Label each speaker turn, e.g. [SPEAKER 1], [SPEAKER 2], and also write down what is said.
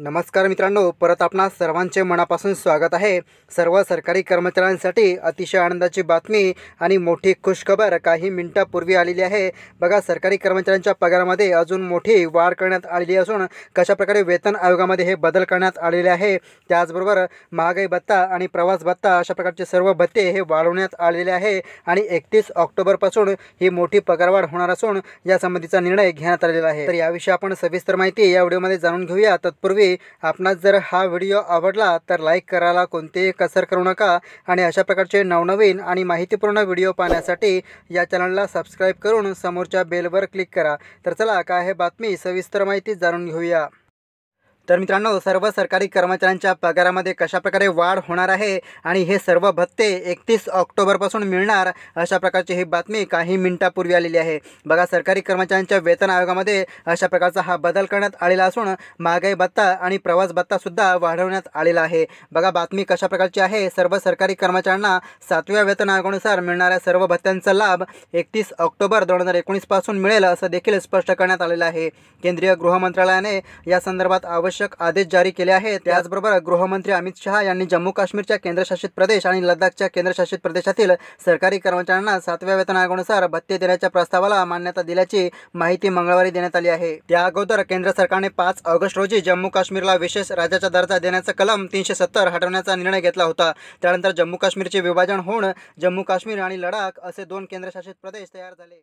[SPEAKER 1] नमस्कार मित्रांनो परत आपणा सर्वांचे मनापासून स्वागत आहे सर्व सरकारी कर्मचाऱ्यांसाठी अतिशय आनंदाची बातमी आणि मोठी खुशखबर काही मिनिटापूर्वी आलेली आहे बघा सरकारी कर्मचाऱ्यांच्या पगारामध्ये अजून मोठी वाढ करण्यात आलेली असून कशाप्रकारे वेतन आयोगामध्ये हे बदल करण्यात आलेले आहे त्याचबरोबर महागाई भत्ता आणि प्रवास भत्ता अशा प्रकारचे सर्व भत्ते हे वाढवण्यात आलेले आहे आणि एकतीस ऑक्टोबरपासून ही मोठी पगारवाढ होणार असून यासंबंधीचा निर्णय घेण्यात आलेला आहे तर याविषयी आपण सविस्तर माहिती या व्हिडिओमध्ये जाणून घेऊया तत्पूर्वी आपण आपणास जर हा व्हिडिओ आवडला तर लाईक करायला कोणतेही कसर करू नका आणि अशा प्रकारचे नवनवीन आणि माहितीपूर्ण व्हिडिओ पाहण्यासाठी या चॅनलला सबस्क्राईब करून समोरच्या बेलवर क्लिक करा तर चला काय हे बातमी सविस्तर माहिती जाणून घेऊया तर मित्रांनो सर्व सरकारी कर्मचाऱ्यांच्या पगारामध्ये कशाप्रकारे वाढ होणार आहे आणि हे सर्व भत्ते एकतीस ऑक्टोबरपासून मिळणार अशा प्रकारची ही बातमी काही मिनिटापूर्वी आलेली आहे बघा सरकारी कर्मचाऱ्यांच्या वेतन आयोगामध्ये अशा प्रकारचा हा बदल करण्यात आलेला असून महागाई भत्ता आणि प्रवास भत्तासुद्धा वाढवण्यात आलेला आहे बघा बातमी कशा प्रकारची आहे सर्व सरकारी कर्मचाऱ्यांना सातव्या वेतन आयोगानुसार मिळणाऱ्या सर्व भत्त्यांचा लाभ एकतीस ऑक्टोबर दोन हजार एकोणीसपासून मिळेल असं देखील स्पष्ट करण्यात आलेलं आहे केंद्रीय गृह मंत्रालयाने या संदर्भात आवश्यक मार्गदर्शक आदेश जारी केले आहेत त्याचबरोबर गृहमंत्री अमित शहा यांनी जम्मू काश्मीरच्या केंद्रशासित प्रदेश आणि लडाखच्या केंद्रशासित प्रदेशातील सरकारी कर्मचाऱ्यांना सातव्या वेतन आयोगानुसार भत्ते देण्याच्या प्रस्तावाला मान्यता दिल्याची माहिती मंगळवारी देण्यात आली आहे त्या अगोदर केंद्र सरकारने पाच ऑगस्ट रोजी जम्मू काश्मीरला विशेष राज्याचा दर्जा देण्याचा कलम तीनशे सत्तर हटवण्याचा निर्णय घेतला होता त्यानंतर जम्मू काश्मीरचे विभाजन होऊन जम्मू काश्मीर आणि लडाख असे दोन केंद्रशासित प्रदेश तयार झाले